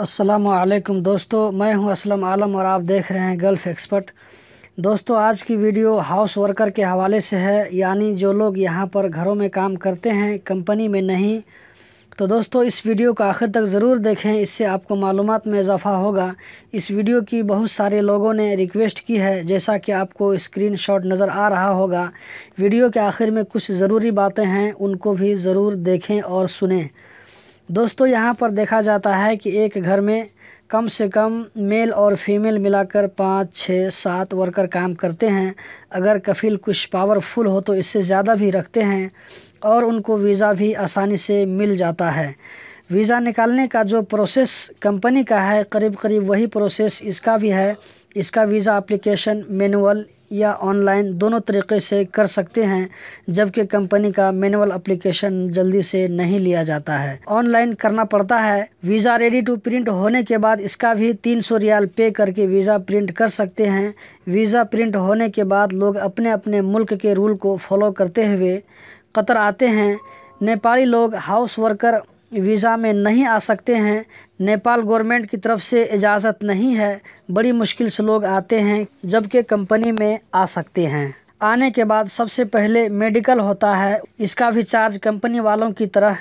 असलम दोस्तों मैं हूं असलम आलम और आप देख रहे हैं गल्फ़ एक्सपर्ट दोस्तों आज की वीडियो हाउस वर्कर के हवाले से है यानी जो लोग यहां पर घरों में काम करते हैं कंपनी में नहीं तो दोस्तों इस वीडियो को आखिर तक ज़रूर देखें इससे आपको मालूम में इजाफ़ा होगा इस वीडियो की बहुत सारे लोगों ने रिक्वेस्ट की है जैसा कि आपको स्क्रीन शॉट नज़र आ रहा होगा वीडियो के आखिर में कुछ ज़रूरी बातें हैं उनको भी ज़रूर देखें और सुनें दोस्तों यहाँ पर देखा जाता है कि एक घर में कम से कम मेल और फीमेल मिलाकर पाँच छः सात वर्कर काम करते हैं अगर कफिल कुछ पावरफुल हो तो इससे ज़्यादा भी रखते हैं और उनको वीज़ा भी आसानी से मिल जाता है वीज़ा निकालने का जो प्रोसेस कंपनी का है करीब करीब वही प्रोसेस इसका भी है इसका वीज़ा एप्लीकेशन मैनुअल या ऑनलाइन दोनों तरीके से कर सकते हैं जबकि कंपनी का मैनुअल अप्लीकेशन जल्दी से नहीं लिया जाता है ऑनलाइन करना पड़ता है वीज़ा रेडी टू प्रिंट होने के बाद इसका भी तीन सौ रियाल पे करके वीज़ा प्रिंट कर सकते हैं वीज़ा प्रिंट होने के बाद लोग अपने अपने मुल्क के रूल को फॉलो करते हुए कतर आते हैं नेपाली लोग हाउस वर्कर वीज़ा में नहीं आ सकते हैं नेपाल गवर्नमेंट की तरफ से इजाज़त नहीं है बड़ी मुश्किल से लोग आते हैं जबकि कंपनी में आ सकते हैं आने के बाद सबसे पहले मेडिकल होता है इसका भी चार्ज कंपनी वालों की तरह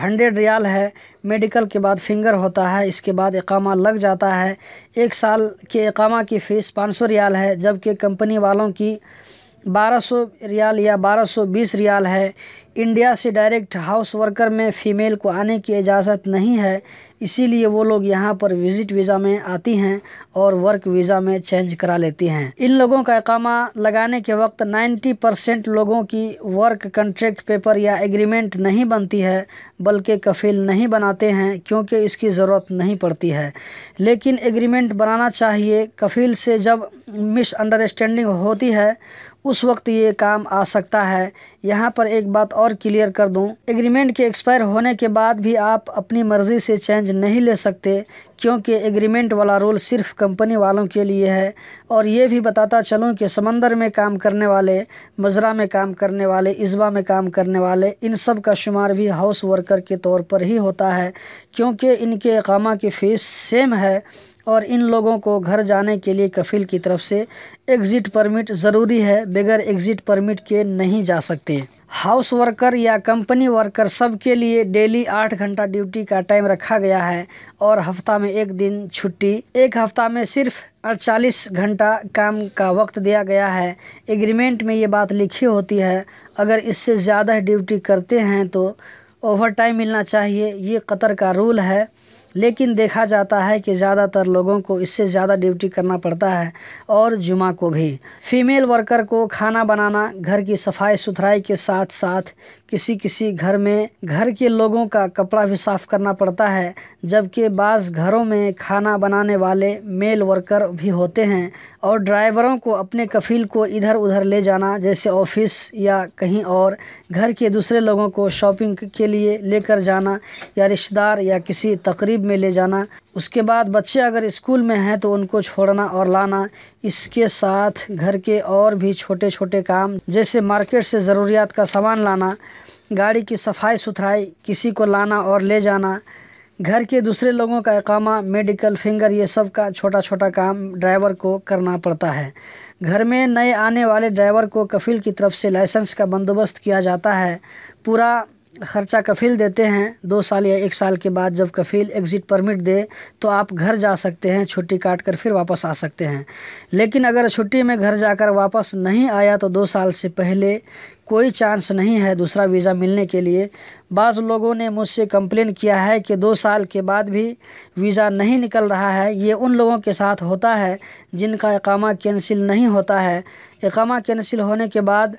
हंड्रेड रियाल है मेडिकल के बाद फिंगर होता है इसके बाद इकामा लग जाता है एक साल के इकामा की फ़ीस पाँच सौ रियाल है जबकि कंपनी वालों की बारह सौ रियाल या बारह सौ बीस रियाल है इंडिया से डायरेक्ट हाउस वर्कर में फ़ीमेल को आने की इजाज़त नहीं है इसीलिए वो लोग यहाँ पर विज़िट वीज़ा में आती हैं और वर्क वीज़ा में चेंज करा लेती हैं इन लोगों का इकामा लगाने के वक्त 90 परसेंट लोगों की वर्क कंट्रैक्ट पेपर या एग्रीमेंट नहीं बनती है बल्कि कफील नहीं बनाते हैं क्योंकि इसकी ज़रूरत नहीं पड़ती है लेकिन एग्रीमेंट बनाना चाहिए कफील से जब मिसअंडरस्टैंडिंग होती है उस वक्त ये काम आ सकता है यहाँ पर एक बात और क्लियर कर दूँ एग्रीमेंट के एक्सपायर होने के बाद भी आप अपनी मर्ज़ी से चेंज नहीं ले सकते क्योंकि एग्रीमेंट वाला रोल सिर्फ कंपनी वालों के लिए है और ये भी बताता चलूँ कि समंदर में काम करने वाले मजरा में काम करने वाले इसबा में काम करने वाले इन सब का शुमार भी हाउस वर्कर के तौर पर ही होता है क्योंकि इनके अकामा की फ़ीस सेम है और इन लोगों को घर जाने के लिए कफिल की तरफ से एग्ज़िट परमिट ज़रूरी है बगैर एग्ज़िट परमिट के नहीं जा सकते हाउस वर्कर या कंपनी वर्कर सब के लिए डेली आठ घंटा ड्यूटी का टाइम रखा गया है और हफ्ता में एक दिन छुट्टी एक हफ्ता में सिर्फ अड़चालीस घंटा काम का वक्त दिया गया है एग्रीमेंट में ये बात लिखी होती है अगर इससे ज़्यादा ड्यूटी करते हैं तो ओवर टाइम मिलना चाहिए ये कतर का रूल है लेकिन देखा जाता है कि ज़्यादातर लोगों को इससे ज़्यादा ड्यूटी करना पड़ता है और जुमा को भी फीमेल वर्कर को खाना बनाना घर की सफाई सुथराई के साथ साथ किसी किसी घर में घर के लोगों का कपड़ा भी साफ़ करना पड़ता है जबकि बाज़ घरों में खाना बनाने वाले मेल वर्कर भी होते हैं और ड्राइवरों को अपने कफील को इधर उधर ले जाना जैसे ऑफिस या कहीं और घर के दूसरे लोगों को शॉपिंग के लिए लिए लेकर जाना या रिश्तेदार या किसी तकरीब में ले जाना उसके बाद बच्चे अगर स्कूल में हैं तो उनको छोड़ना और लाना इसके साथ घर के और भी छोटे छोटे काम जैसे मार्केट से ज़रूरियात का सामान लाना गाड़ी की सफाई सुथराई किसी को लाना और ले जाना घर के दूसरे लोगों का इकामा मेडिकल फिंगर ये सब का छोटा छोटा काम ड्राइवर को करना पड़ता है घर में नए आने वाले ड्राइवर को कफिल की तरफ से लाइसेंस का बंदोबस्त किया जाता है पूरा ख़र्चा कफ़ील देते हैं दो साल या एक साल के बाद जब कफ़ील एग्ज़िट परमिट दे तो आप घर जा सकते हैं छुट्टी काट कर फिर वापस आ सकते हैं लेकिन अगर छुट्टी में घर जाकर वापस नहीं आया तो दो साल से पहले कोई चांस नहीं है दूसरा वीज़ा मिलने के लिए बाज़ लोगों ने मुझसे कंप्लेन किया है कि दो साल के बाद भी वीज़ा नहीं निकल रहा है ये उन लोगों के साथ होता है जिनका इकामा कैंसिल नहीं होता है इकामा कैंसिल होने के बाद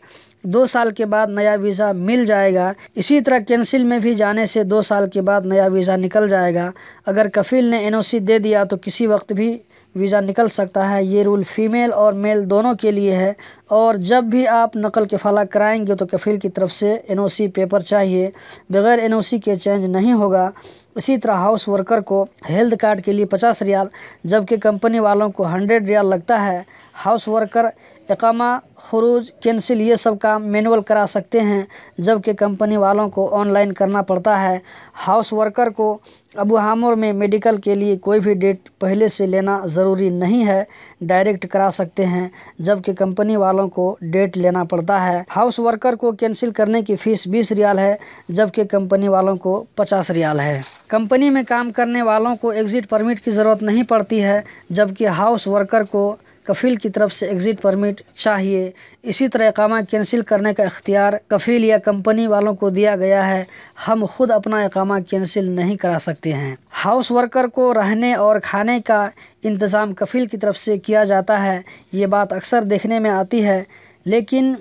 दो साल के बाद नया वीज़ा मिल जाएगा इसी तरह कैंसिल में भी जाने से दो साल के बाद नया वीज़ा निकल जाएगा अगर कफील ने एनओसी दे दिया तो किसी वक्त भी वीज़ा निकल सकता है ये रूल फ़ीमेल और मेल दोनों के लिए है और जब भी आप नकल के फ़ला कराएंगे तो कफ़ील की तरफ से एनओसी पेपर चाहिए बग़ैर एनओसी के चेंज नहीं होगा इसी तरह हाउस वर्कर को हेल्थ कार्ड के लिए पचास रियाल जबकि कंपनी वालों को हंड्रेड रियाल लगता है हाउस वर्कर एकामा खरूज कैंसिल ये सब काम मैनुअल करा सकते हैं जबकि कंपनी वालों को ऑनलाइन करना पड़ता है हाउस वर्कर को अबू हामोर में मेडिकल के लिए कोई भी डेट पहले से लेना ज़रूरी नहीं है डायरेक्ट करा सकते हैं जबकि कंपनी वालों को डेट लेना पड़ता है हाउस वर्कर को कैंसिल करने की फ़ीस बीस रियाल है जबकि कंपनी वालों को पचास रियाल है कंपनी में काम करने वालों को एग्ज़िट परमिट की ज़रूरत नहीं पड़ती है जबकि हाउस वर्कर को कफ़ील की तरफ से एग्ज़िट परमिट चाहिए इसी तरह इकामा कैंसिल करने का इख्तियार कफ़ील या कंपनी वालों को दिया गया है हम खुद अपना इकामा कैंसिल नहीं करा सकते हैं हाउस वर्कर को रहने और खाने का इंतज़ाम कफ़ील की तरफ से किया जाता है ये बात अक्सर देखने में आती है लेकिन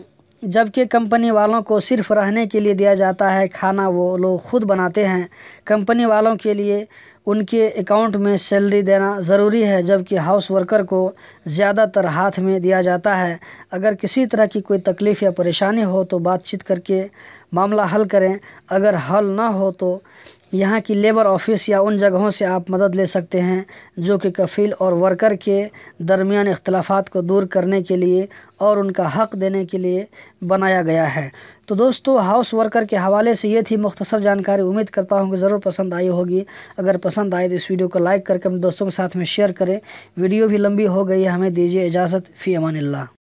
जबकि कंपनी वालों को सिर्फ रहने के लिए दिया जाता है खाना वो लोग खुद बनाते हैं कंपनी वालों के लिए उनके अकाउंट में सैलरी देना ज़रूरी है जबकि हाउस वर्कर को ज़्यादातर हाथ में दिया जाता है अगर किसी तरह की कोई तकलीफ़ या परेशानी हो तो बातचीत करके मामला हल करें अगर हल ना हो तो यहाँ की लेबर ऑफिस या उन जगहों से आप मदद ले सकते हैं जो कि कफ़ील और वर्कर के दरमियान अख्तलाफात को दूर करने के लिए और उनका हक़ देने के लिए बनाया गया है तो दोस्तों हाउस वर्कर के हवाले से ये थी मुख्तसर जानकारी उम्मीद करता हूँ कि ज़रूर पसंद आई होगी अगर पसंद आए तो इस वीडियो को लाइक करके अपने दोस्तों के साथ में शेयर करें वीडियो भी लंबी हो गई है हमें दीजिए इजाज़त फ़ी अमान